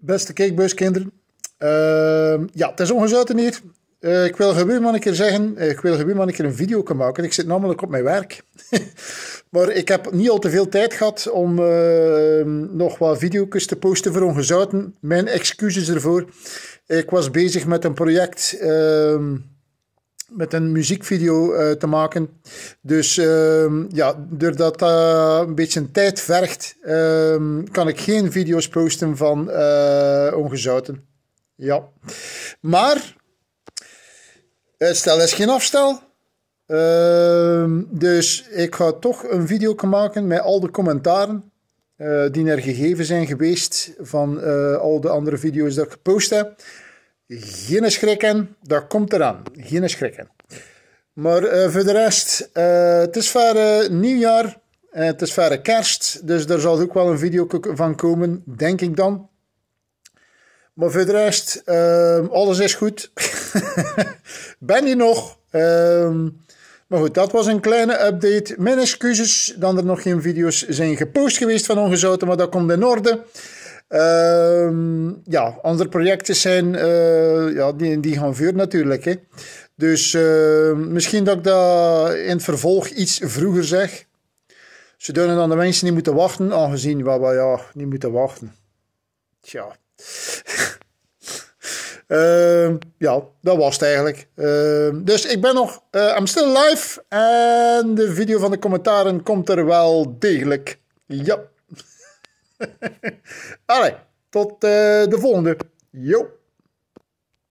Beste Keekbeuskinderen. Ehm, ja, het is ongezouten hier. Eh, ik wil gewoon een keer zeggen, eh, ik wil gewoon een keer een video kunnen maken. Ik zit namelijk op mijn werk. maar ik heb niet al te veel tijd gehad om ehm, nog wat video's te posten voor ongezouten. Mijn excuses ervoor. Ik was bezig met een project ehm, met een muziekvideo eh, te maken. Dus ehm, ja, doordat dat eh, een beetje tijd vergt, ehm, kan ik geen video's posten van eh, ongezouten. Ja. Maar, stel is geen afstel. Ehm, dus ik ga toch een video maken met al de commentaren. die er gegeven zijn geweest van al de andere video's dat ik gepost heb. Geen schrikken, dat komt eraan. Geen schrikken. Maar eh, voor de rest, eh, het is vare eh, nieuwjaar. het is verre kerst. Dus daar zal ook wel een video van komen, denk ik dan. Maar voor de rest, ehm, alles is goed. ben je nog? Ehm, maar goed, dat was een kleine update. Mijn excuses dat er nog geen video's zijn gepost geweest van Ongezouten, maar dat komt in orde. Ehm, ja, andere projecten zijn, eh, ja, die, die gaan vuur natuurlijk. Hè. Dus ehm, misschien dat ik dat in het vervolg iets vroeger zeg. Ze durven dan de mensen niet moeten wachten, aangezien we, we ja, niet moeten wachten. Tja. Ehm, ja, dat was het eigenlijk. dus ik ben nog. Uh, I'm still live. En de video van de commentaren komt er wel degelijk. Ja. Allee, tot eh, de volgende. Jo.